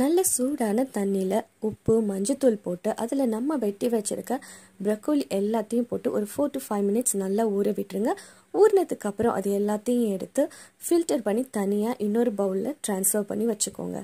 நல்ல சூடான தண்ணியில் உப்பு மஞ்சத்தூள் போட்டு அதில் நம்ம வெட்டி வச்சுருக்க ப்ரக்கோலி எல்லாத்தையும் போட்டு ஒரு ஃபோர் டு ஃபைவ் மினிட்ஸ் நல்லா ஊற விட்டுருங்க ஊறினதுக்கப்புறம் அது எல்லாத்தையும் எடுத்து ஃபில்டர் பண்ணி தனியாக இன்னொரு பவுலில் ட்ரான்ஸ்ஃபர் பண்ணி வச்சுக்கோங்க